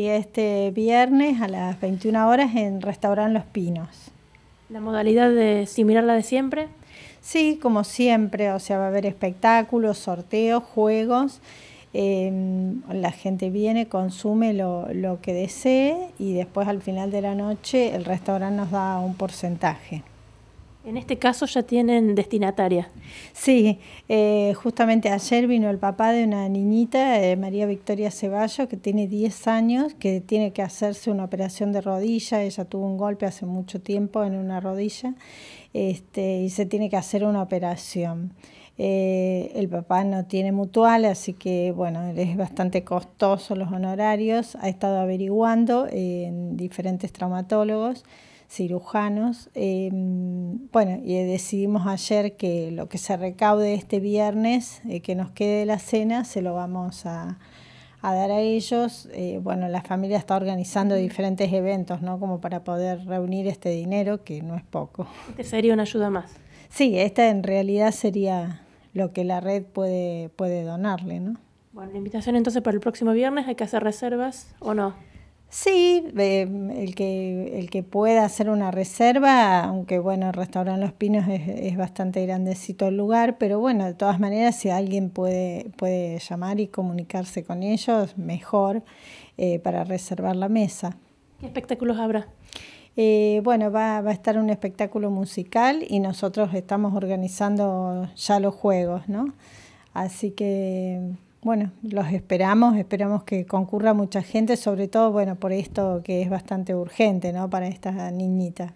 y este viernes a las 21 horas en Restaurante Los Pinos. ¿La modalidad de similar a la de siempre? Sí, como siempre, o sea, va a haber espectáculos, sorteos, juegos. Em, la gente viene, consume lo, lo que desee y después al final de la noche el restaurante nos da un porcentaje. En este caso ya tienen destinataria. Sí, eh, justamente ayer vino el papá de una niñita, eh, María Victoria Ceballos, que tiene 10 años, que tiene que hacerse una operación de rodilla. Ella tuvo un golpe hace mucho tiempo en una rodilla este, y se tiene que hacer una operación. Eh, el papá no tiene mutual, así que bueno, es bastante costoso los honorarios. Ha estado averiguando en diferentes traumatólogos cirujanos, em, bueno, y eh, decidimos ayer que lo que se recaude este viernes, eh, que nos quede la cena, se lo vamos a, dar a ellos. Eh, bueno, la familia está organizando diferentes eventos, ¿no? Como para poder reunir este dinero, que no es poco. Este sería una ayuda más. Sí, esta en realidad sería lo que la red puede, puede donarle, ¿no? Bueno, la invitación entonces para el próximo viernes, ¿hay que hacer reservas o no? Sí, mm, el, que, el que pueda hacer una reserva, aunque bueno, el restaurante Los Pinos es, bastante grandecito el lugar, pero bueno, de todas maneras, si alguien puede, puede llamar y comunicarse con ellos, mejor eh, para reservar la mesa. ¿Qué espectáculos habrá? Eh, bueno, va, va, a estar un espectáculo musical y nosotros estamos organizando ya los juegos, ¿no? Así que bueno, los esperamos, esperamos que concurra mucha gente, sobre todo, bueno, por esto que es bastante urgente, ¿no? Para esta niñita.